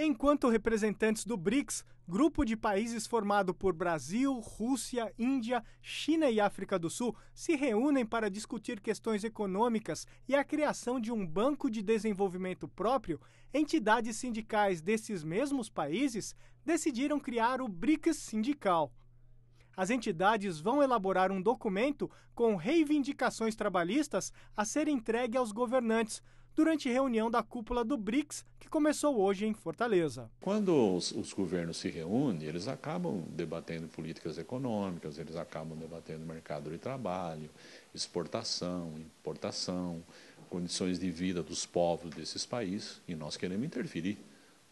enquanto representantes do BRICS, grupo de países formado por Brasil, Rússia, Índia, China e África do Sul, se reúnem para discutir questões econômicas e a criação de um banco de desenvolvimento próprio, entidades sindicais desses mesmos países decidiram criar o BRICS Sindical. As entidades vão elaborar um documento com reivindicações trabalhistas a ser entregue aos governantes durante reunião da cúpula do BRICS, que começou hoje em Fortaleza. Quando os, os governos se reúnem, eles acabam debatendo políticas econômicas, eles acabam debatendo mercado de trabalho, exportação, importação, condições de vida dos povos desses países, e nós queremos interferir.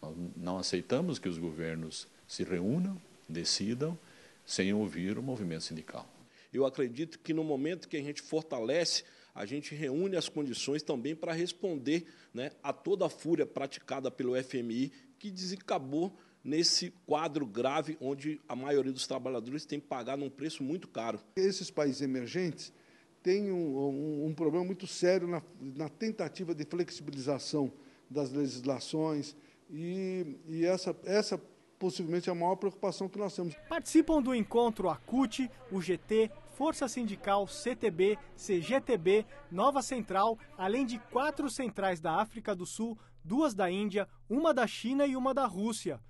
Nós não aceitamos que os governos se reúnam, decidam, sem ouvir o movimento sindical. Eu acredito que no momento que a gente fortalece a gente reúne as condições também para responder né, a toda a fúria praticada pelo FMI, que desacabou nesse quadro grave onde a maioria dos trabalhadores tem pagado um preço muito caro. Esses países emergentes têm um, um, um problema muito sério na, na tentativa de flexibilização das legislações e, e essa, essa possivelmente é a maior preocupação que nós temos. Participam do encontro a CUT, o GT, Força Sindical, CTB, CGTB, Nova Central, além de quatro centrais da África do Sul, duas da Índia, uma da China e uma da Rússia.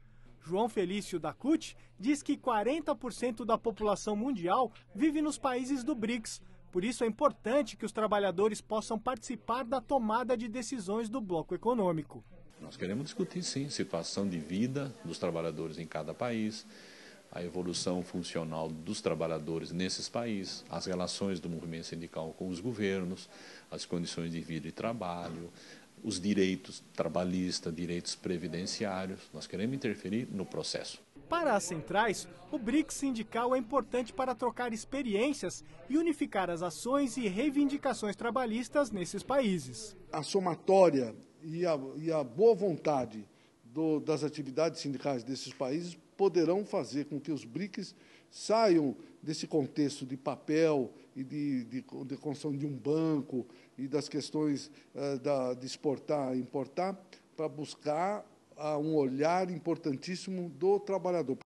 João Felício da CUT diz que 40% da população mundial vive nos países do BRICS. Por isso é importante que os trabalhadores possam participar da tomada de decisões do bloco econômico. Nós queremos discutir, sim, situação de vida dos trabalhadores em cada país, a evolução funcional dos trabalhadores nesses países, as relações do movimento sindical com os governos, as condições de vida e trabalho, os direitos trabalhistas, direitos previdenciários. Nós queremos interferir no processo. Para as centrais, o BRICS sindical é importante para trocar experiências e unificar as ações e reivindicações trabalhistas nesses países. A somatória e a, e a boa vontade do, das atividades sindicais desses países poderão fazer com que os BRICS saiam desse contexto de papel e de, de, de construção de um banco e das questões uh, da, de exportar e importar, para buscar uh, um olhar importantíssimo do trabalhador.